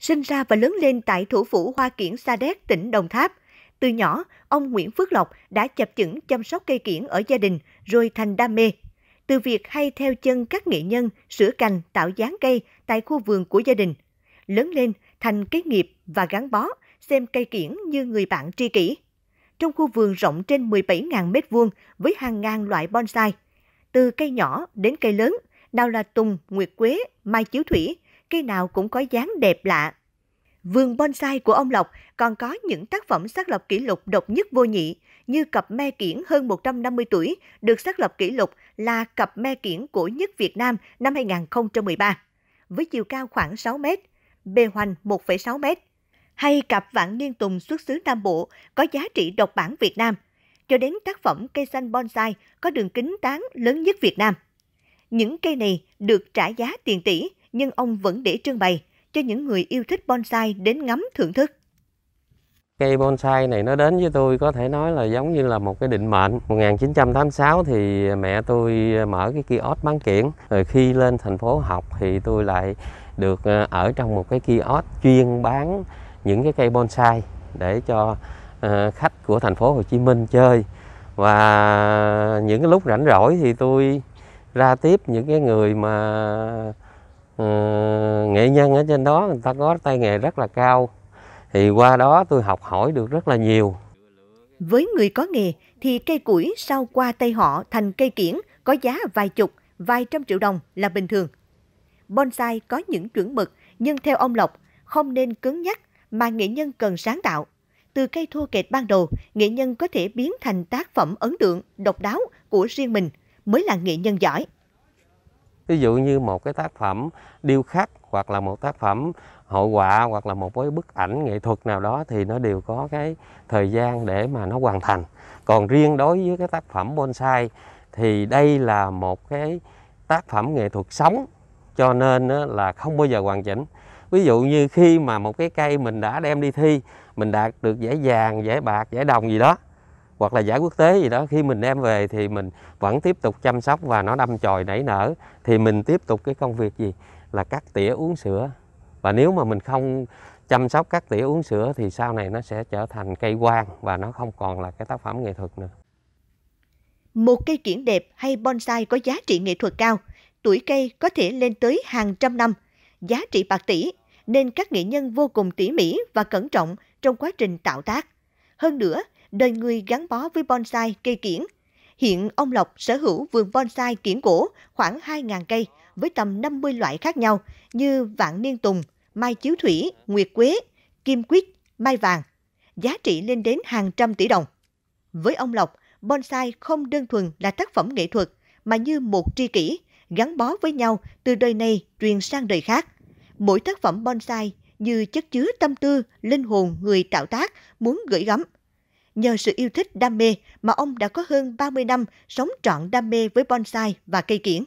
Sinh ra và lớn lên tại thủ phủ Hoa Kiển Sa Đéc, tỉnh Đồng Tháp. Từ nhỏ, ông Nguyễn Phước Lộc đã chập chững chăm sóc cây kiển ở gia đình rồi thành đam mê. Từ việc hay theo chân các nghệ nhân sửa cành tạo dáng cây tại khu vườn của gia đình. Lớn lên thành cái nghiệp và gắn bó, xem cây kiển như người bạn tri kỷ. Trong khu vườn rộng trên 17.000 m2 với hàng ngàn loại bonsai, từ cây nhỏ đến cây lớn, nào là tùng, nguyệt quế, mai chiếu thủy, cây nào cũng có dáng đẹp lạ. Vườn bonsai của ông Lộc còn có những tác phẩm xác lập kỷ lục độc nhất vô nhị, như cặp me kiển hơn 150 tuổi được xác lập kỷ lục là cặp me kiển cổ nhất Việt Nam năm 2013, với chiều cao khoảng 6 mét, bề hoành 1,6 mét, Hay cặp vạn niên tùng xuất xứ Nam Bộ có giá trị độc bản Việt Nam, cho đến tác phẩm cây xanh bonsai có đường kính tán lớn nhất Việt Nam. Những cây này được trả giá tiền tỷ, nhưng ông vẫn để trưng bày cho những người yêu thích bonsai đến ngắm thưởng thức. Cây bonsai này nó đến với tôi có thể nói là giống như là một cái định mệnh. 1986 thì mẹ tôi mở cái kiosk bán kiển. Rồi khi lên thành phố học thì tôi lại được ờ, ở trong một cái kiosk chuyên bán những cái cây bonsai để cho ờ, khách của thành phố Hồ Chí Minh chơi. Và những cái lúc rảnh rỗi thì tôi ra tiếp những cái người mà Ờ, nghệ nhân ở trên đó người ta có tay nghề rất là cao thì qua đó tôi học hỏi được rất là nhiều với người có nghề thì cây củi sau qua tay họ thành cây kiển có giá vài chục vài trăm triệu đồng là bình thường bonsai có những chuẩn mực nhưng theo ông lộc không nên cứng nhắc mà nghệ nhân cần sáng tạo từ cây thua kệch ban đầu, nghệ nhân có thể biến thành tác phẩm ấn tượng, độc đáo của riêng mình mới là nghệ nhân giỏi ví dụ như một cái tác phẩm điêu khắc hoặc là một tác phẩm hội họa hoặc là một cái bức ảnh nghệ thuật nào đó thì nó đều có cái thời gian để mà nó hoàn thành còn riêng đối với cái tác phẩm bonsai thì đây là một cái tác phẩm nghệ thuật sống cho nên là không bao giờ hoàn chỉnh ví dụ như khi mà một cái cây mình đã đem đi thi mình đạt được giải vàng giải bạc giải đồng gì đó hoặc là giải quốc tế gì đó khi mình đem về thì mình vẫn tiếp tục chăm sóc và nó đâm chồi nảy nở thì mình tiếp tục cái công việc gì là cắt tỉa uống sữa và nếu mà mình không chăm sóc cắt tỉa uống sữa thì sau này nó sẽ trở thành cây quan và nó không còn là cái tác phẩm nghệ thuật nữa. Một cây kiển đẹp hay bonsai có giá trị nghệ thuật cao, tuổi cây có thể lên tới hàng trăm năm, giá trị bạc tỷ, nên các nghệ nhân vô cùng tỉ mỉ và cẩn trọng trong quá trình tạo tác. Hơn nữa, đời người gắn bó với bonsai cây kiển. Hiện ông Lộc sở hữu vườn bonsai kiển cổ khoảng 2.000 cây với tầm 50 loại khác nhau như vạn niên tùng, mai chiếu thủy, nguyệt quế, kim quýt, mai vàng, giá trị lên đến hàng trăm tỷ đồng. Với ông Lộc, bonsai không đơn thuần là tác phẩm nghệ thuật mà như một tri kỷ gắn bó với nhau từ đời này truyền sang đời khác. Mỗi tác phẩm bonsai như chất chứa tâm tư, linh hồn người tạo tác muốn gửi gắm – Nhờ sự yêu thích đam mê mà ông đã có hơn 30 năm sống trọn đam mê với bonsai và cây kiển.